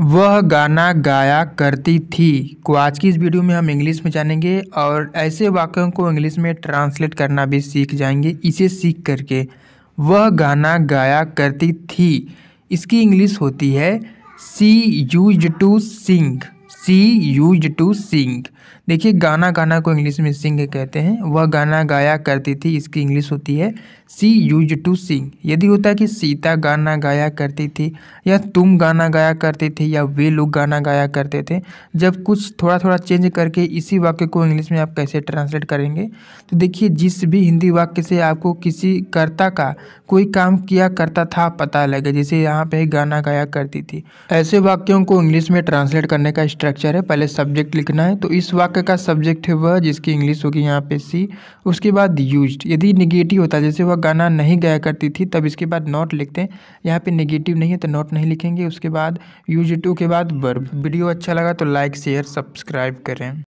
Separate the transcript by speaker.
Speaker 1: वह गाना गाया करती थी को आज की इस वीडियो में हम इंग्लिश में जानेंगे और ऐसे वाक्यों को इंग्लिश में ट्रांसलेट करना भी सीख जाएंगे इसे सीख करके वह गाना गाया करती थी इसकी इंग्लिश होती है she use to sing she use to sing देखिए गाना गाना को इंग्लिश में सिंग कहते हैं वह गाना गाया करती थी इसकी इंग्लिश होती है सी यूज टू सिंग यदि होता है कि सीता गाना गाया करती थी या तुम गाना गाया करते थे या वे लोग गाना गाया करते थे जब कुछ थोड़ा थोड़ा चेंज करके इसी वाक्य को इंग्लिश में आप कैसे ट्रांसलेट करेंगे तो देखिए जिस भी हिंदी वाक्य से आपको किसी कर्ता का कोई काम किया करता था पता लगे जैसे यहाँ पे गाना गाया करती थी ऐसे वाक्यों को इंग्लिश में ट्रांसलेट करने का स्ट्रक्चर है पहले सब्जेक्ट लिखना है तो इस वाक्य का सब्जेक्ट है वह जिसकी इंग्लिश होगी यहाँ पे सी उसके बाद यूज्ड यदि निगेटिव होता है जैसे वह गाना नहीं गाया करती थी तब इसके बाद नॉट लिखते हैं यहाँ पे निगेटिव नहीं है तो नॉट नहीं लिखेंगे उसके बाद यूज टू के बाद वर्ब वीडियो अच्छा लगा तो लाइक शेयर सब्सक्राइब करें